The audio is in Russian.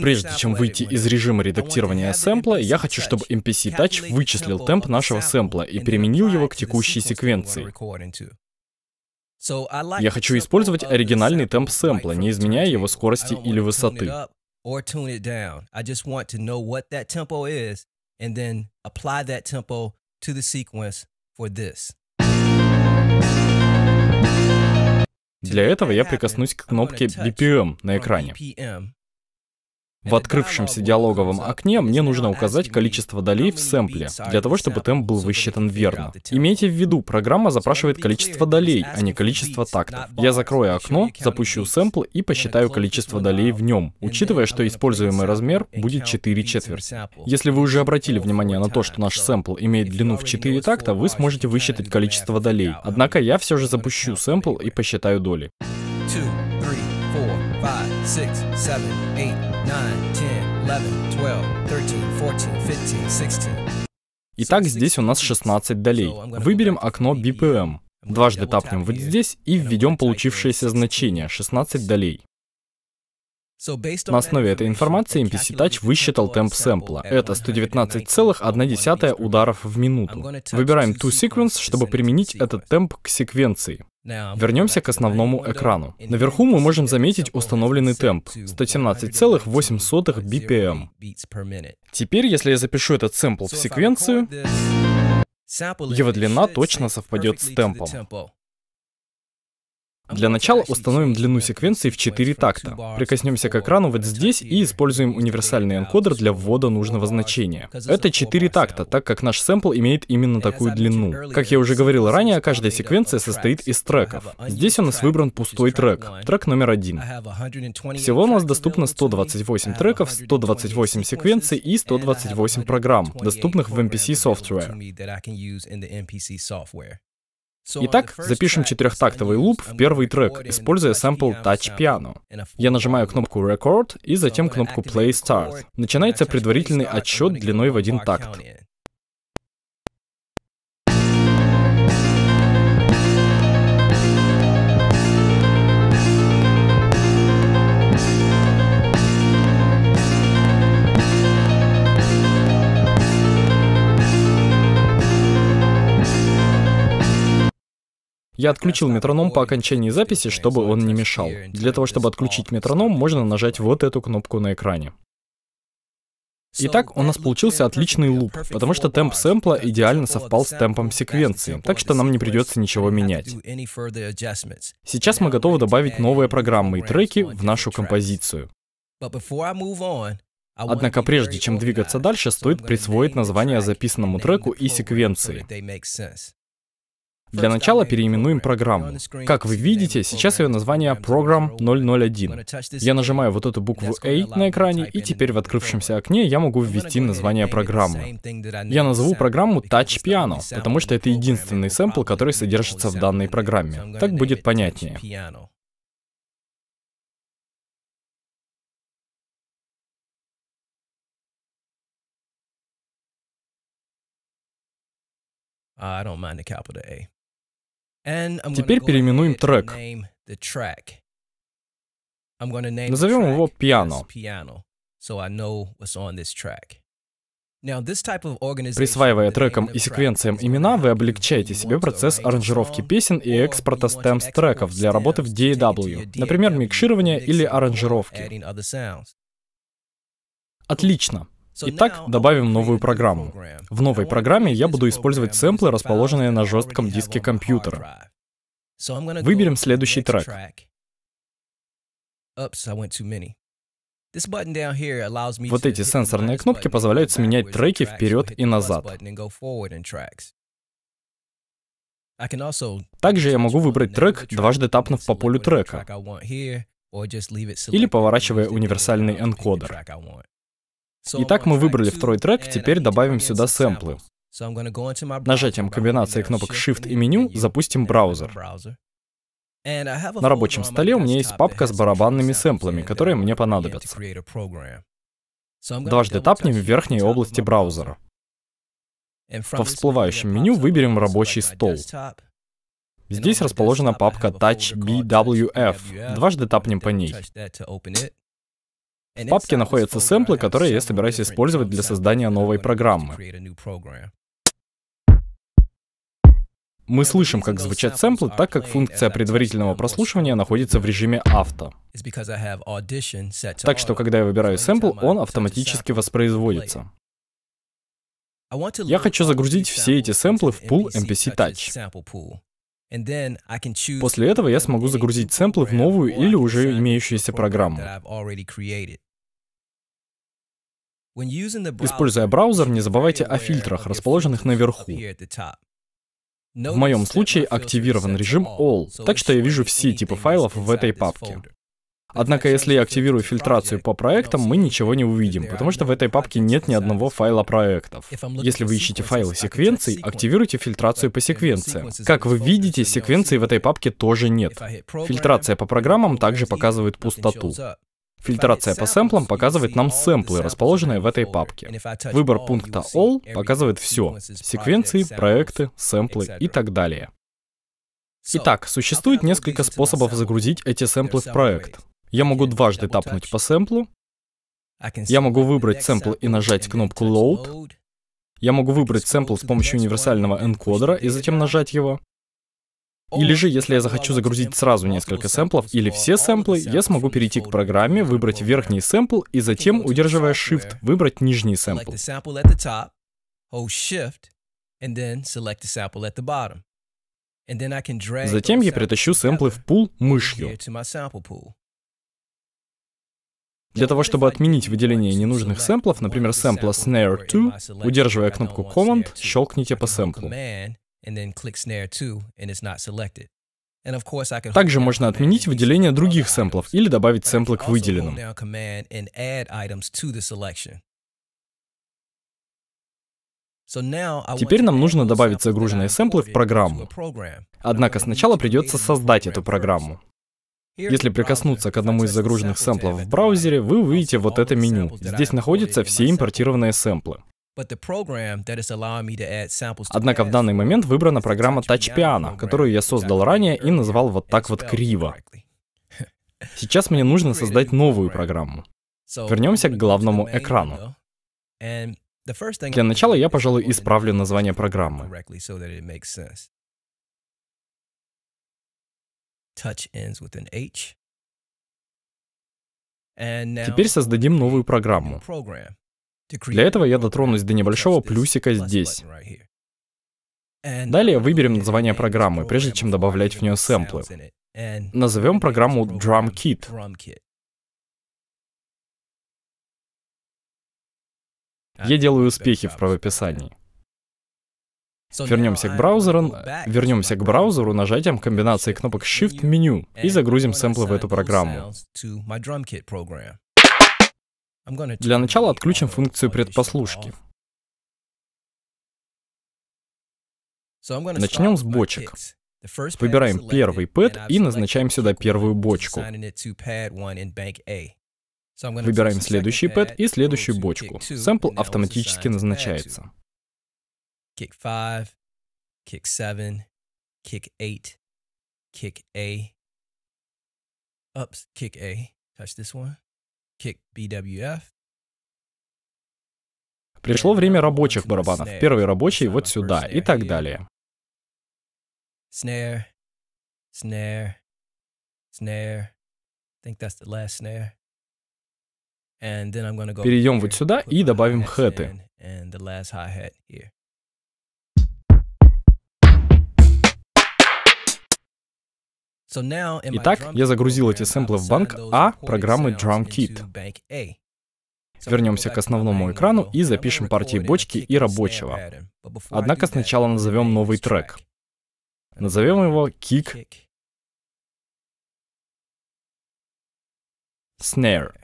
Прежде чем выйти из режима редактирования сэмпла, я хочу, чтобы MPC Touch вычислил темп нашего сэмпла и применил его к текущей секвенции. Я хочу использовать оригинальный темп сэмпла, не изменяя его скорости или высоты. or tune it down. I just want to know what that tempo is and then apply that tempo to the sequence for this. Для этого я прикоснусь к кнопке BPM на экране. В открывшемся диалоговом окне мне нужно указать количество долей в сэмпле, для того, чтобы темп был высчитан верно. Имейте в виду, программа запрашивает количество долей, а не количество тактов. Я закрою окно, запущу сэмпл и посчитаю количество долей в нем, учитывая, что используемый размер будет 4 четверти. Если вы уже обратили внимание на то, что наш сэмпл имеет длину в 4 такта, вы сможете высчитать количество долей. Однако я все же запущу сэмпл и посчитаю доли. 6, 7, 8, 9, 10, 11, 12, 13, 14, 15, 16. Итак, здесь у нас 16 долей. Выберем окно BPM. Дважды тапнем вот здесь и введем получившееся значение 16 долей. На основе этой информации MPC Touch высчитал темп сэмпла. Это 119,1 ударов в минуту. Выбираем To Sequence, чтобы применить этот темп к секвенции. Вернемся к основному экрану. Наверху мы можем заметить установленный темп 117,8 BPM. Теперь, если я запишу этот сэмпл в секвенцию, его длина точно совпадет с темпом. Для начала установим длину секвенции в 4 такта. Прикоснемся к экрану вот здесь и используем универсальный энкодер для ввода нужного значения. Это 4 такта, так как наш сэмпл имеет именно такую длину. Как я уже говорил ранее, каждая секвенция состоит из треков. Здесь у нас выбран пустой трек, трек номер один. Всего у нас доступно 128 треков, 128 секвенций и 128 программ, доступных в MPC Software. Итак, запишем четырехтактовый луп в первый трек, используя сэмпл Touch Piano. Я нажимаю кнопку Record и затем кнопку Play Start. Начинается предварительный отсчет длиной в один такт. Я отключил метроном по окончании записи, чтобы он не мешал. Для того, чтобы отключить метроном, можно нажать вот эту кнопку на экране. Итак, у нас получился отличный луп, потому что темп сэмпла идеально совпал с темпом секвенции, так что нам не придется ничего менять. Сейчас мы готовы добавить новые программы и треки в нашу композицию. Однако прежде чем двигаться дальше, стоит присвоить название записанному треку и секвенции. Для начала переименуем программу. Как вы видите, сейчас ее название Program 001. Я нажимаю вот эту букву A на экране, и теперь в открывшемся окне я могу ввести название программы. Я назову программу Touch Piano, потому что это единственный сэмпл, который содержится в данной программе. Так будет понятнее. I don't mind the capital A. Теперь переименуем трек. Назовем его «Пиано». Присваивая трекам и секвенциям имена, вы облегчаете себе процесс аранжировки песен и экспорта стемс-треков для работы в DAW, например, микширования или аранжировки. Отлично. Итак, добавим новую программу. В новой программе я буду использовать сэмплы, расположенные на жестком диске компьютера. Выберем следующий трек. Вот эти сенсорные кнопки позволяют сменять треки вперед и назад. Также я могу выбрать трек, дважды тапнув по полю трека, или поворачивая универсальный uh, энкодер. Итак, мы выбрали второй трек, теперь добавим сюда сэмплы. Нажатием комбинации кнопок Shift и меню запустим браузер. На рабочем столе у меня есть папка с барабанными сэмплами, которые мне понадобятся. Дважды тапнем в верхней области браузера. Во всплывающем меню выберем рабочий стол. Здесь расположена папка Touch BWF. Дважды тапнем по ней. В папке находятся сэмплы, которые я собираюсь использовать для создания новой программы. Мы слышим, как звучат сэмплы, так как функция предварительного прослушивания находится в режиме авто. Так что, когда я выбираю сэмпл, он автоматически воспроизводится. Я хочу загрузить все эти сэмплы в пул MPC Touch. После этого я смогу загрузить сэмплы в новую или уже имеющуюся программу. Используя браузер, не забывайте о фильтрах, расположенных наверху. В моем случае активирован режим All, так что я вижу все типы файлов в этой папке. Однако, если я активирую фильтрацию по проектам, мы ничего не увидим, потому что в этой папке нет ни одного файла проектов. Если вы ищете файлы секвенций, активируйте фильтрацию по секвенциям. Как вы видите, секвенций в этой папке тоже нет. Фильтрация по программам также показывает пустоту. Фильтрация по сэмплам показывает нам сэмплы, расположенные в этой папке. Выбор пункта All показывает все — секвенции, проекты, сэмплы и так далее. Итак, существует несколько способов загрузить эти сэмплы в проект. Я могу дважды тапнуть по сэмплу. Я могу выбрать сэмпл и нажать кнопку Load. Я могу выбрать сэмпл с помощью универсального энкодера и затем нажать его. Или же, если я захочу загрузить сразу несколько сэмплов или все сэмплы, я смогу перейти к программе, выбрать верхний сэмпл и затем, удерживая Shift, выбрать нижний сэмпл. Затем я перетащу сэмплы в пул мышью. Для того, чтобы отменить выделение ненужных сэмплов, например, сэмпла Snare 2, удерживая кнопку Command, щелкните по сэмплу. Также можно отменить выделение других сэмплов или добавить сэмплы к выделенным. Теперь нам нужно добавить загруженные сэмплы в программу. Однако сначала придется создать эту программу. Если прикоснуться к одному из загруженных сэмплов в браузере, вы увидите вот это меню. Здесь находятся все импортированные сэмплы. Однако в данный момент выбрана программа Touch Piano, которую я создал ранее и назвал вот так вот криво. Сейчас мне нужно создать новую программу. Вернемся к главному экрану. Для начала я, пожалуй, исправлю название программы. Touch ends with an H. Теперь создадим новую программу. Для этого я дотронусь до небольшого плюсика здесь. Далее выберем название программы, прежде чем добавлять в нее сэмплы. Назовем программу Drum Kit. Я делаю успехи в правописании. Вернемся к браузеру, вернемся к браузеру нажатием комбинации кнопок Shift меню и загрузим сэмплы в эту программу. Для начала отключим функцию предпослушки. Начнем с бочек. Выбираем первый пэт и назначаем сюда первую бочку. Выбираем следующий пэт и следующую бочку. Сэмпл автоматически назначается kick five, kick seven, kick eight, kick A, ups, kick A, touch this one, kick BWF. Пришло время рабочих барабанов. Первый рабочий вот сюда и так далее. Snare, snare, snare. I think that's the last snare. Перейдем вот сюда и добавим хэты. Итак, я загрузил эти сэмплы в банк А программы DrumKit. Вернемся к основному экрану и запишем партии бочки и рабочего. Однако сначала назовем новый трек. Назовем его Kick Snare.